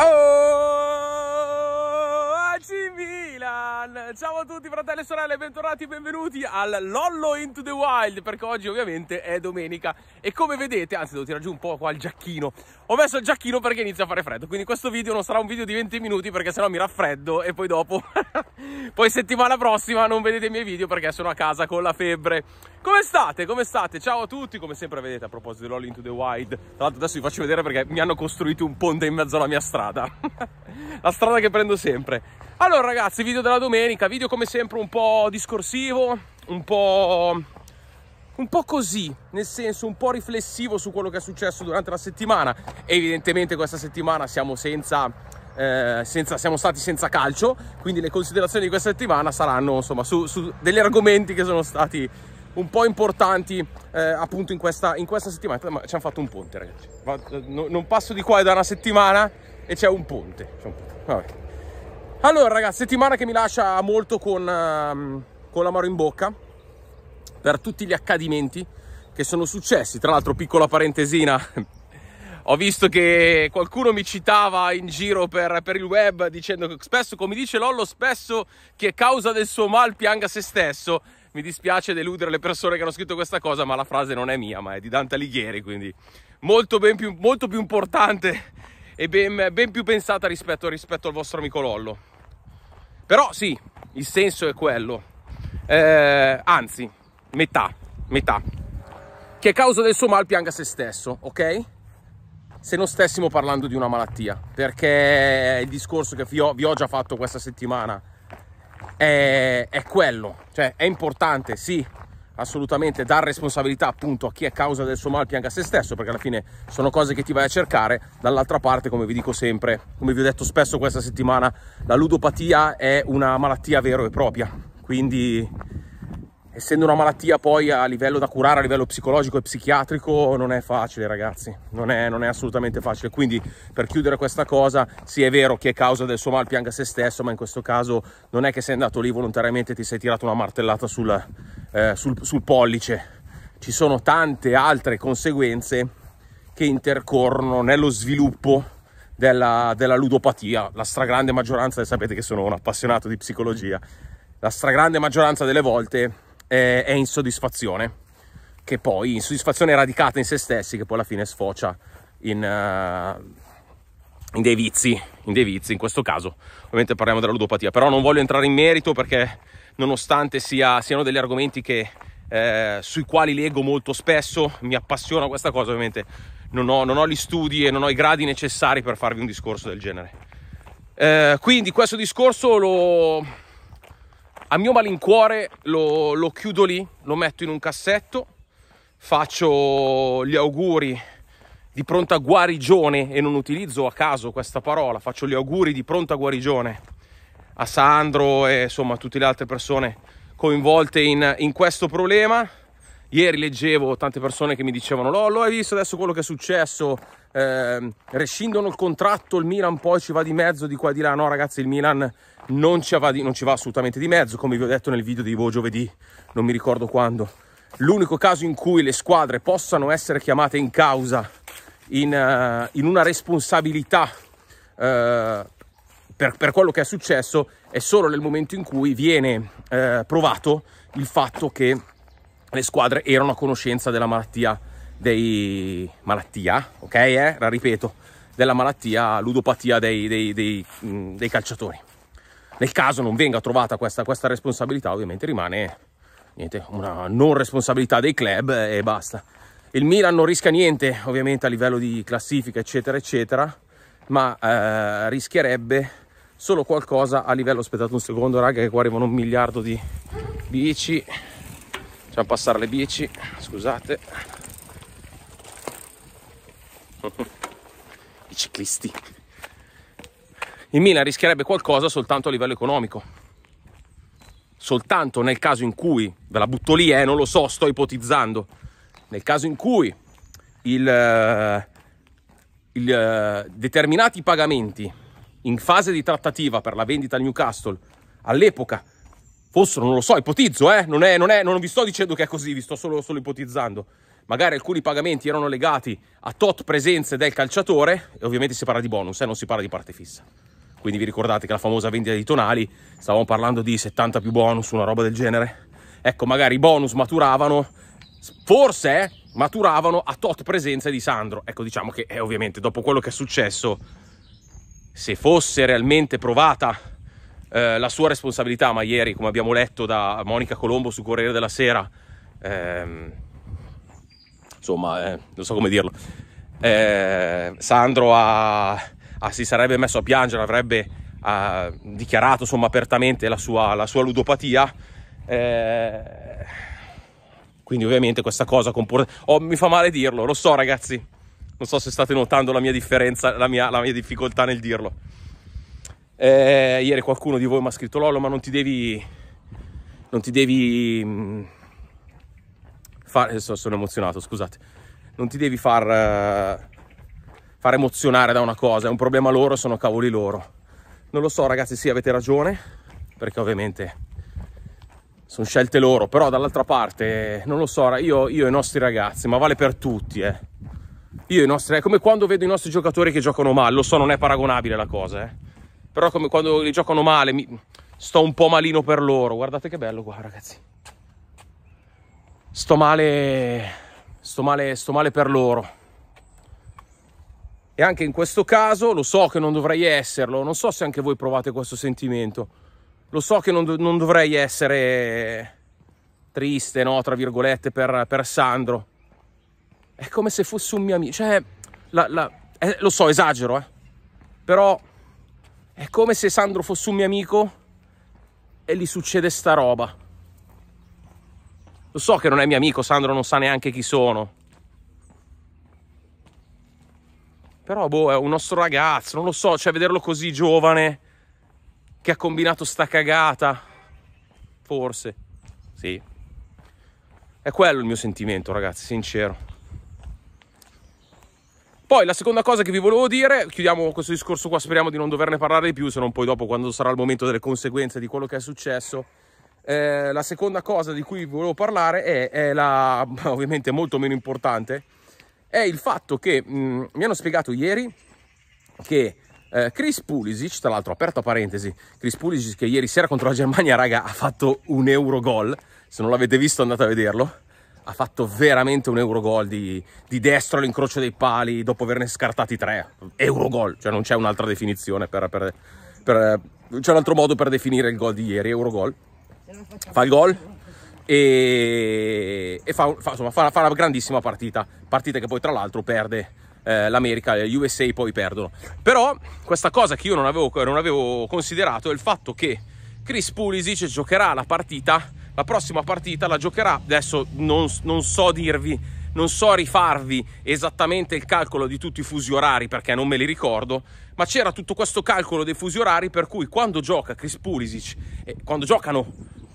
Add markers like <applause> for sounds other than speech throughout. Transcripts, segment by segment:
Oh! ciao a tutti fratelli e sorelle, bentornati e benvenuti al Lollo Into the Wild perché oggi ovviamente è domenica e come vedete, anzi devo tirare giù un po' qua il giacchino ho messo il giacchino perché inizia a fare freddo quindi questo video non sarà un video di 20 minuti perché sennò mi raffreddo e poi dopo <laughs> poi settimana prossima non vedete i miei video perché sono a casa con la febbre come state? Come state? Ciao a tutti, come sempre vedete a proposito di Lollo Into the Wild tra l'altro adesso vi faccio vedere perché mi hanno costruito un ponte in mezzo alla mia strada <laughs> la strada che prendo sempre allora ragazzi, video della domenica, video come sempre un po' discorsivo, un po', un po' così, nel senso un po' riflessivo su quello che è successo durante la settimana. evidentemente questa settimana siamo, senza, eh, senza, siamo stati senza calcio, quindi le considerazioni di questa settimana saranno insomma, su, su degli argomenti che sono stati un po' importanti eh, appunto in questa, in questa, settimana. Ma ci hanno fatto un ponte ragazzi, Va, eh, no, non passo di qua da una settimana e c'è un ponte. C'è un ponte. Vabbè. Allora ragazzi, settimana che mi lascia molto con, um, con l'amaro in bocca per tutti gli accadimenti che sono successi. Tra l'altro, piccola parentesina, <laughs> ho visto che qualcuno mi citava in giro per, per, il web dicendo che spesso, come dice Lollo, spesso che a causa del suo mal pianga se stesso. Mi dispiace deludere le persone che hanno scritto questa cosa, ma la frase non è mia, ma è di Dante Alighieri, quindi molto, più, molto più importante e ben, ben più pensata rispetto, rispetto, al vostro amico Lollo. Però sì, il senso è quello. Eh, anzi, metà, metà. Che a causa del suo mal pianga se stesso, ok? Se non stessimo parlando di una malattia, perché il discorso che vi ho, già fatto questa settimana è, è quello, cioè è importante, sì, assolutamente dar responsabilità appunto a chi è causa del suo mal pianga a se stesso perché alla fine sono cose che ti vai a cercare dall'altra parte come vi dico sempre come vi ho detto spesso questa settimana la ludopatia è una malattia vera e propria quindi essendo una malattia poi a livello da curare, a livello psicologico e psichiatrico, non è facile ragazzi, non è, non è assolutamente facile. Quindi per chiudere questa cosa, sì è vero che è causa del suo mal pianga se stesso, ma in questo caso non è che sei andato lì volontariamente e ti sei tirato una martellata sul, eh, sul, sul pollice. Ci sono tante altre conseguenze che intercorrono nello sviluppo della, della, ludopatia, la stragrande maggioranza, sapete che sono un appassionato di psicologia, la stragrande maggioranza delle volte eh, è insoddisfazione, che poi insoddisfazione radicata in se stessi, che poi alla fine sfocia in, uh, in, dei vizi, in dei vizi, in questo caso ovviamente parliamo della ludopatia, però non voglio entrare in merito perché nonostante sia, siano degli argomenti che, eh, sui quali leggo molto spesso, mi appassiona questa cosa ovviamente. Non ho, non ho, gli studi e non ho i gradi necessari per farvi un discorso del genere. Eh, quindi questo discorso lo, a mio malincuore lo, lo chiudo lì, lo metto in un cassetto, faccio gli auguri di pronta guarigione e non utilizzo a caso questa parola, faccio gli auguri di pronta guarigione a Sandro e insomma a tutte le altre persone coinvolte in, in questo problema. Ieri leggevo tante persone che mi dicevano lo hai visto adesso quello che è successo eh, rescindono il contratto il Milan poi ci va di mezzo di qua e di là no ragazzi il Milan non ci, va di, non ci va assolutamente di mezzo come vi ho detto nel video di Ivo giovedì non mi ricordo quando l'unico caso in cui le squadre possano essere chiamate in causa in, uh, in una responsabilità uh, per, per, quello che è successo è solo nel momento in cui viene uh, provato il fatto che le squadre erano a conoscenza della malattia dei malattia, ok? Eh? La ripeto, della malattia ludopatia dei, dei, dei, mm, dei, calciatori. Nel caso non venga trovata questa, questa responsabilità, ovviamente rimane niente, una non responsabilità dei club eh, e basta. Il Milan non rischia niente, ovviamente a livello di classifica, eccetera, eccetera, ma eh, rischierebbe solo qualcosa a livello, aspettate un secondo, raga, che qua arrivano un miliardo di bici facciamo passare le bici scusate i ciclisti il Milan rischierebbe qualcosa soltanto a livello economico soltanto nel caso in cui ve la butto lì eh non lo so sto ipotizzando nel caso in cui il, eh, il, eh, determinati pagamenti in fase di trattativa per la vendita al Newcastle all'epoca fossero, non lo so, ipotizzo, eh? non, è, non, è, non vi sto dicendo che è così, vi sto solo, solo ipotizzando. Magari alcuni pagamenti erano legati a tot presenze del calciatore e ovviamente si parla di bonus, eh? non si parla di parte fissa. Quindi vi ricordate che la famosa vendita di Tonali, stavamo parlando di 70 più bonus, una roba del genere. Ecco, magari i bonus maturavano, forse eh, maturavano a tot presenze di Sandro. Ecco, diciamo che eh, ovviamente dopo quello che è successo, se fosse realmente provata eh, la sua responsabilità, ma ieri, come abbiamo letto da Monica Colombo su Corriere della Sera, ehm, insomma, eh, non so come dirlo, eh, Sandro ha, ha, si sarebbe messo a piangere, avrebbe ha, dichiarato insomma, apertamente la sua, la sua ludopatia. Eh, quindi ovviamente questa cosa comporta... Oh, mi fa male dirlo, lo so ragazzi, non so se state notando la mia differenza, la mia, la mia difficoltà nel dirlo. Eh, ieri qualcuno di voi mi ha scritto Lolo, ma non ti devi... Non ti devi... Mm, Fare... Sono emozionato, scusate. Non ti devi far... Eh, far emozionare da una cosa. È un problema loro, sono cavoli loro. Non lo so, ragazzi, sì, avete ragione. Perché ovviamente sono scelte loro, però dall'altra parte, non lo so, io, io e i nostri ragazzi, ma vale per tutti, eh. Io i nostri, è come quando vedo i nostri giocatori che giocano male, lo so, non è paragonabile la cosa, eh. Però come quando li giocano male, mi... sto un po' malino per loro. Guardate che bello qua, ragazzi. Sto male... Sto male, sto male per loro. E anche in questo caso, lo so che non dovrei esserlo, non so se anche voi provate questo sentimento. Lo so che non, non dovrei essere triste, no, tra virgolette, per, per, Sandro. È come se fosse un mio amico. Cioè, la, la, eh, lo so, esagero, eh. Però è come se Sandro fosse un mio amico e gli succede sta roba. Lo so che non è mio amico, Sandro non sa neanche chi sono. Però, boh, è un nostro ragazzo, non lo so, cioè vederlo così giovane, che ha combinato sta cagata. Forse. Sì. È quello il mio sentimento, ragazzi, sincero. Poi la seconda cosa che vi volevo dire, chiudiamo questo discorso qua, speriamo di non doverne parlare di più, se non poi dopo quando sarà il momento delle conseguenze di quello che è successo. Eh, la seconda cosa di cui volevo parlare è, è la, <laughs> ovviamente molto meno importante, è il fatto che mh, mm, mi hanno spiegato ieri che eh, Chris Pulisic, tra l'altro aperta parentesi, Chris Pulisic che ieri sera contro la Germania, raga, ha fatto un euro gol, se non l'avete visto andate a vederlo ha fatto veramente un Eurogol di, di destro all'incrocio dei pali dopo averne scartati tre. Eurogol, cioè non c'è un'altra definizione per, per, per c'è un altro modo per definire il gol di ieri, Eurogol. Fa il gol e, e fa, fa, insomma, fa, fa, una grandissima partita, partita che poi tra l'altro perde eh, l'America, gli USA poi perdono. Però questa cosa che io non avevo, non avevo considerato è il fatto che Chris Pulisic giocherà la partita la prossima partita la giocherà, adesso non, non so dirvi non so rifarvi esattamente il calcolo di tutti i fusi orari perché non me li ricordo, ma c'era tutto questo calcolo dei fusi orari per cui quando gioca Chris Pulisic, eh, quando giocano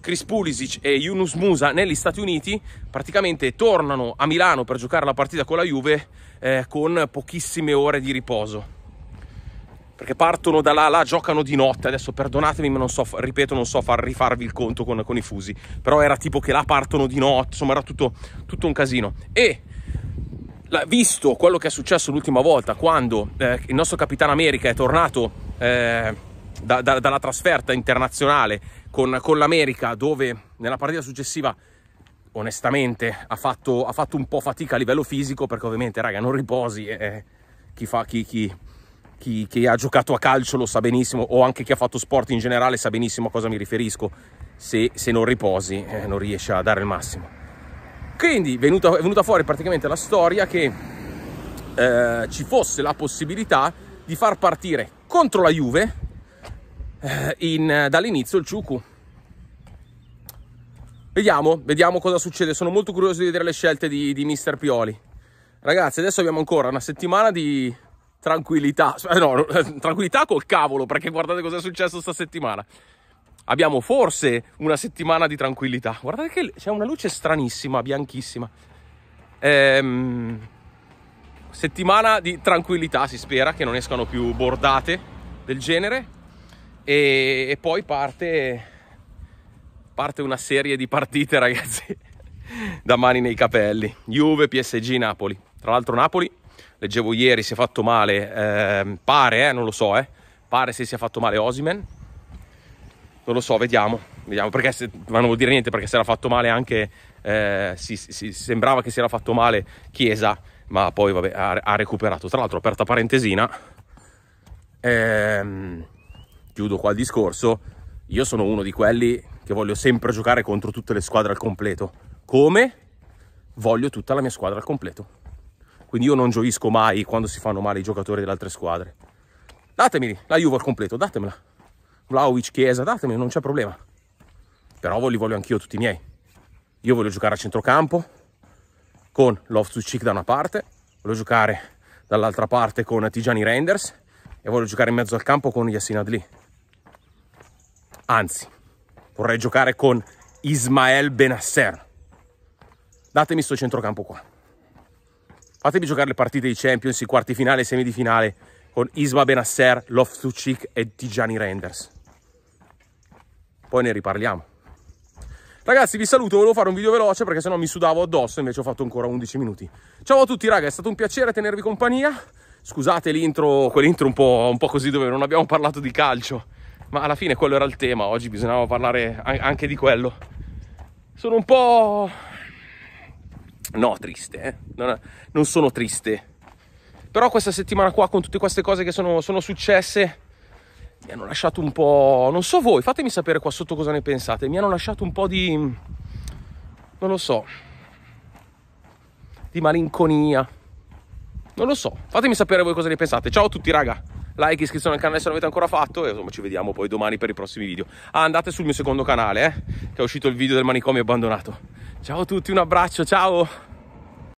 Chris Pulisic e Yunus Musa negli Stati Uniti, praticamente tornano a Milano per giocare la partita con la Juve eh, con pochissime ore di riposo perché partono da là, là giocano di notte. Adesso perdonatemi, ma non so, ripeto, non so far rifarvi il conto con, con i fusi. Però era tipo che là partono di notte, insomma, era tutto, tutto un casino. E la, visto quello che è successo l'ultima volta, quando eh, il nostro Capitano America è tornato eh, da, da, dalla trasferta internazionale con, con l'America, dove nella partita successiva onestamente ha fatto, ha fatto, un po' fatica a livello fisico perché ovviamente raga non riposi eh, chi fa chi, chi chi, chi, ha giocato a calcio lo sa benissimo, o anche chi ha fatto sport in generale sa benissimo a cosa mi riferisco. Se, se non riposi eh, non riesci a dare il massimo. Quindi venuta, è venuta fuori praticamente la storia che eh, ci fosse la possibilità di far partire contro la Juve eh, dall'inizio il Ciucu. Vediamo, vediamo cosa succede. Sono molto curioso di vedere le scelte di, di Mister Pioli. Ragazzi, adesso abbiamo ancora una settimana di, tranquillità, eh, no, eh, tranquillità col cavolo, perché guardate cosa è successo sta settimana. Abbiamo forse una settimana di tranquillità. Guardate che c'è una luce stranissima, bianchissima. Ehm, settimana di tranquillità, si spera, che non escano più bordate del genere. E, e poi parte, parte una serie di partite, <laughs> ragazzi, da mani nei capelli. Juve, PSG, Napoli. Tra l'altro Napoli leggevo ieri, si è fatto male, eh, pare, eh, non lo so, eh, pare se si è fatto male Osimen, non lo so, vediamo, vediamo perché, se, ma non vuol dire niente perché si era fatto male anche, eh, si, si, sembrava che si era fatto male Chiesa, ma poi vabbè, ha, ha recuperato, tra l'altro aperta parentesina, ehm, chiudo qua il discorso, io sono uno di quelli che voglio sempre giocare contro tutte le squadre al completo, come voglio tutta la mia squadra al completo. Quindi io non gioisco mai quando si fanno male i giocatori delle altre squadre. Datemi la Juve al completo, datemela. Vlaovic, Chiesa, datemeli, non c'è problema. Però li voglio anch'io tutti i miei. Io voglio giocare a centrocampo con Loftus-Cheek da una parte, voglio giocare dall'altra parte con Tijani Renders e voglio giocare in mezzo al campo con Yassin Adli. Anzi, vorrei giocare con Ismael Benasser. Datemi sto centrocampo qua fatevi giocare le partite di Champions, i quarti finale e semifinale con Isma Benasser, Loftus-Cheek e Tijani Renders. Poi ne riparliamo. Ragazzi, vi saluto, volevo fare un video veloce perché sennò mi sudavo addosso, invece ho fatto ancora 11 minuti. Ciao a tutti, ragazzi, è stato un piacere tenervi compagnia. Scusate l'intro, quell'intro un un po' così dove non abbiamo parlato di calcio, ma alla fine quello era il tema, oggi bisognava parlare anche di quello. Sono un po' No, triste, eh? non, non, sono triste. Però questa settimana qua, con tutte queste cose che sono, sono successe, mi hanno lasciato un po'... Non so voi, fatemi sapere qua sotto cosa ne pensate. Mi hanno lasciato un po' di... Non lo so. Di malinconia. Non lo so. Fatemi sapere voi cosa ne pensate. Ciao a tutti, raga. Like, iscrizione al canale se non avete ancora fatto. E insomma, ci vediamo poi domani per i prossimi video. Ah, andate sul mio secondo canale, eh, che è uscito il video del manicomio abbandonato. Ciao a tutti, un abbraccio, ciao.